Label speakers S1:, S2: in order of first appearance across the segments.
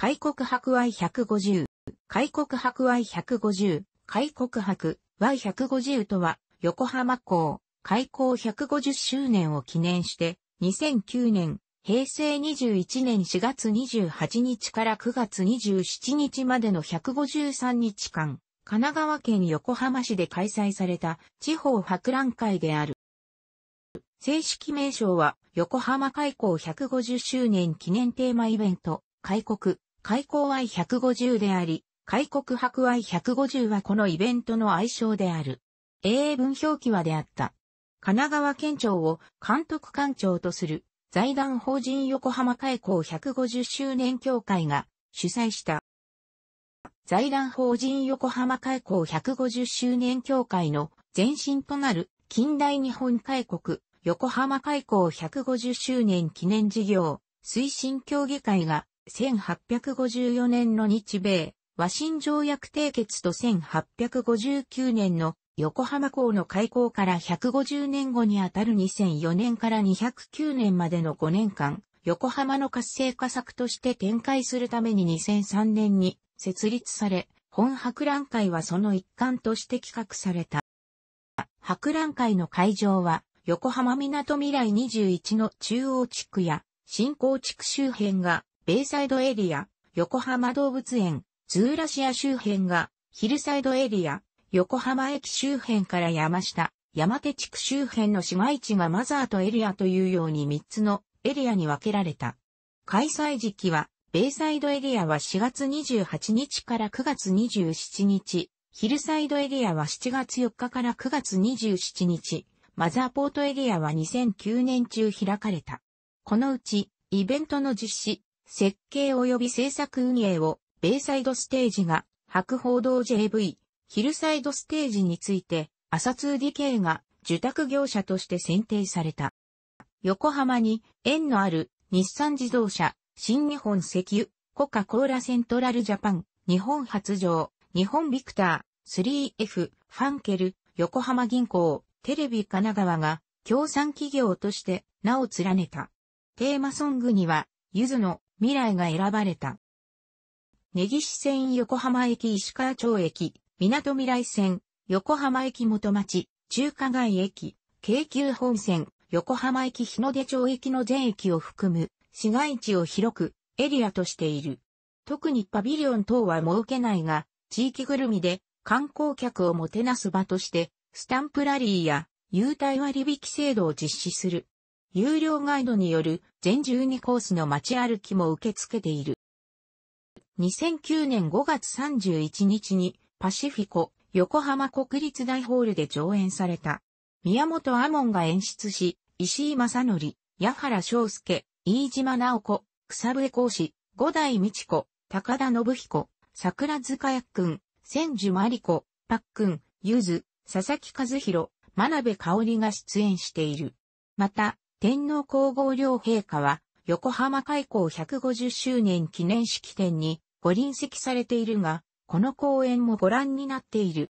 S1: 開国博 Y150、開国博 Y150、開国博 Y150 とは、横浜港、開港150周年を記念して、2009年、平成21年4月28日から9月27日までの153日間、神奈川県横浜市で開催された地方博覧会である。正式名称は横浜開港150周年記念テーマイベント、開国、開口愛1 5 0であり、開国博愛1 5 0はこのイベントの愛称である。英文表記はであった。神奈川県庁を監督官庁とする財団法人横浜開港150周年協会が主催した。財団法人横浜開港150周年協会の前身となる近代日本開国横浜開港150周年記念事業推進協議会が1854年の日米、和親条約締結と1859年の横浜港の開港から150年後にあたる2004年から209年までの5年間、横浜の活性化策として展開するために2003年に設立され、本博覧会はその一環として企画された。博覧会の会場は、横浜港未来21の中央地区や新港地区周辺がベイサイドエリア、横浜動物園、ズーラシア周辺が、ヒルサイドエリア、横浜駅周辺から山下、山手地区周辺の市街地がマザーとエリアというように3つのエリアに分けられた。開催時期は、ベイサイドエリアは4月28日から9月27日、ヒルサイドエリアは7月4日から9月27日、マザーポートエリアは2009年中開かれた。このうち、イベントの実施、設計及び制作運営を、ベイサイドステージが、白報道 JV、ヒルサイドステージについて、朝 2DK が受託業者として選定された。横浜に縁のある日産自動車、新日本石油、コカ・コーラセントラルジャパン、日本発情、日本ビクター、3F、ファンケル、横浜銀行、テレビ神奈川が協賛企業として名を連ねた。テーマソングには、ゆずの未来が選ばれた。根岸線横浜駅石川町駅、港未来線、横浜駅元町、中華街駅、京急本線、横浜駅日の出町駅の全駅を含む、市街地を広く、エリアとしている。特にパビリオン等は設けないが、地域ぐるみで観光客をもてなす場として、スタンプラリーや優待割引制度を実施する。有料ガイドによる全12コースの街歩きも受け付けている。2009年5月31日にパシフィコ横浜国立大ホールで上演された。宮本亜門が演出し、石井正則、矢原章介、飯島直子、草笛講師、五代道子、高田信彦、桜塚役君、くん、千住真理子、パックン、ゆず、佐々木和弘、真鍋香織が出演している。また、天皇皇后両陛下は、横浜開港150周年記念式典にご臨席されているが、この公園もご覧になっている。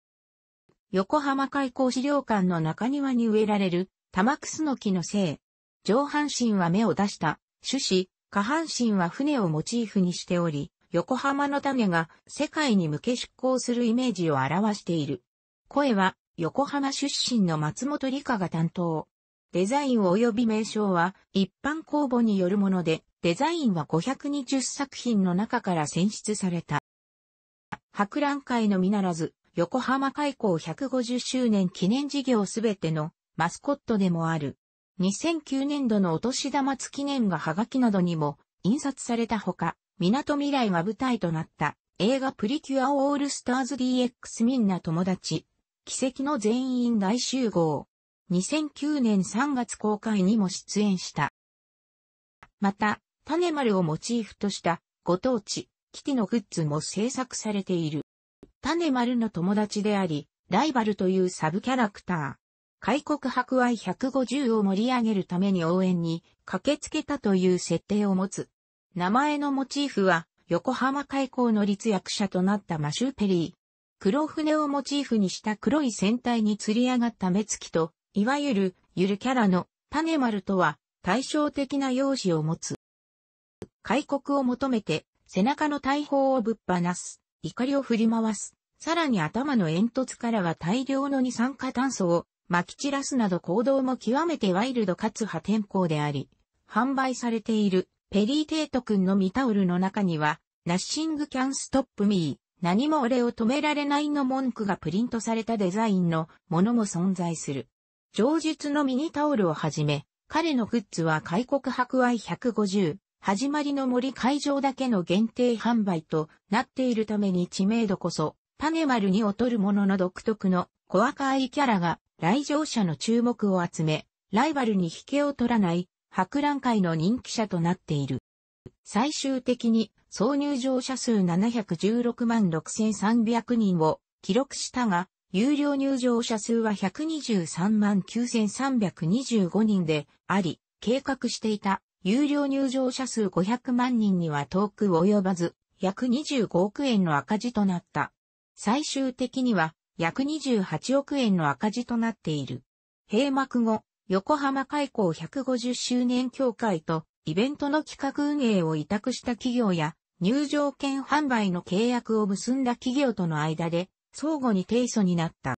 S1: 横浜開港資料館の中庭に植えられる玉すの木のせい。上半身は芽を出した種子、下半身は船をモチーフにしており、横浜の種が世界に向け出港するイメージを表している。声は横浜出身の松本理科が担当。デザイン及び名称は一般公募によるもので、デザインは520作品の中から選出された。博覧会のみならず、横浜開港150周年記念事業すべてのマスコットでもある。2009年度のお年玉付記念がはがきなどにも印刷されたほか、港未来が舞台となった映画プリキュアオールスターズ DX みんな友達、奇跡の全員大集合。2009年3月公開にも出演した。また、種丸をモチーフとしたご当地、キティのグッズも制作されている。種丸の友達であり、ライバルというサブキャラクター。開国博愛150を盛り上げるために応援に駆けつけたという設定を持つ。名前のモチーフは横浜開港の立役者となったマシューペリー。黒船をモチーフにした黒い船体に釣り上がった目つきといわゆるゆるキャラの種丸とは対照的な容姿を持つ。開国を求めて背中の大砲をぶっ放す、怒りを振り回す、さらに頭の煙突からは大量の二酸化炭素を撒き散らすなど行動も極めてワイルドかつ破天荒であり、販売されているペリー・テート君のミタオルの中には、ナッシング・キャン・ストップ・ミー、何も俺を止められないの文句がプリントされたデザインのものも存在する。上述のミニタオルをはじめ、彼のグッズは開国博愛150、始まりの森会場だけの限定販売となっているために知名度こそ、パネマルに劣るものの独特の小赤いキャラが来場者の注目を集め、ライバルに引けを取らない博覧会の人気者となっている。最終的に挿入場者数716万6300人を記録したが、有料入場者数は123万9325人であり、計画していた有料入場者数500万人には遠く及ばず、約25億円の赤字となった。最終的には約28億円の赤字となっている。閉幕後、横浜開港150周年協会とイベントの企画運営を委託した企業や入場券販売の契約を結んだ企業との間で相互に提訴になった。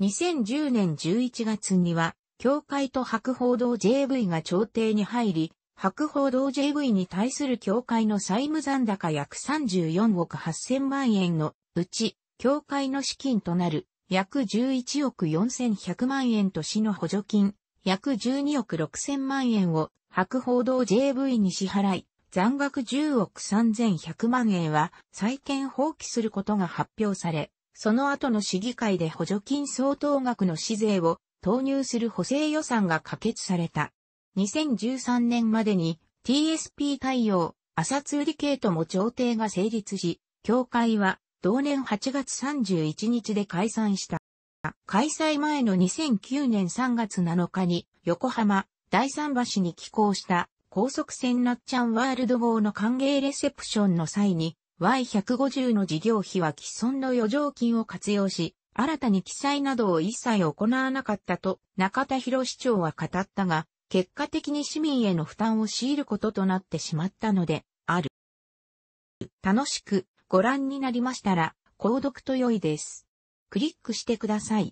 S1: 2010年11月には、教会と白報堂 JV が調停に入り、白報堂 JV に対する教会の債務残高約34億8000万円のうち、教会の資金となる約11億4100万円と市の補助金約12億6000万円を白報堂 JV に支払い、残額10億3100万円は再建放棄することが発表され、その後の市議会で補助金相当額の市税を投入する補正予算が可決された。2013年までに TSP 対応、朝通理系とも調停が成立し、協会は同年8月31日で解散した。開催前の2009年3月7日に横浜第三橋に寄港した高速船なっちゃんワールド号の歓迎レセプションの際に、Y150 の事業費は既存の余剰金を活用し、新たに記載などを一切行わなかったと中田博市長は語ったが、結果的に市民への負担を強いることとなってしまったので、ある。楽しくご覧になりましたら、購読と良いです。クリックしてください。